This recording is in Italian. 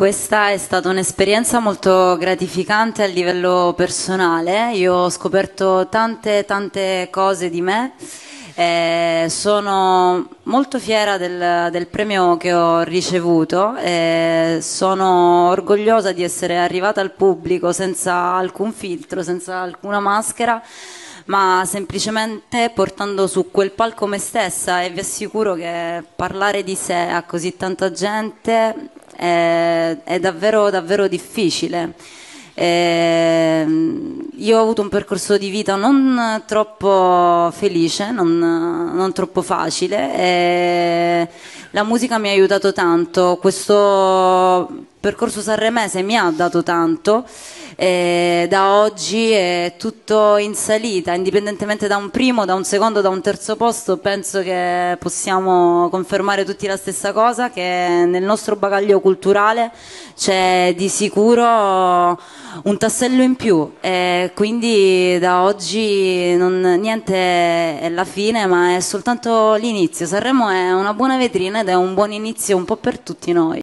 Questa è stata un'esperienza molto gratificante a livello personale, io ho scoperto tante tante cose di me. Eh, sono molto fiera del, del, premio che ho ricevuto, eh, sono orgogliosa di essere arrivata al pubblico senza alcun filtro, senza alcuna maschera, ma semplicemente portando su quel palco me stessa e vi assicuro che parlare di sé a così tanta gente è, è davvero, davvero difficile. Eh, io ho avuto un percorso di vita non troppo felice, non, non troppo facile. E la musica mi ha aiutato tanto, questo percorso sanremese mi ha dato tanto eh, da oggi è tutto in salita, indipendentemente da un primo, da un secondo, da un terzo posto, penso che possiamo confermare tutti la stessa cosa, che nel nostro bagaglio culturale c'è di sicuro un tassello in più e quindi da oggi non, niente è la fine ma è soltanto l'inizio. Sanremo è una buona vetrina ed è un buon inizio un po' per tutti noi.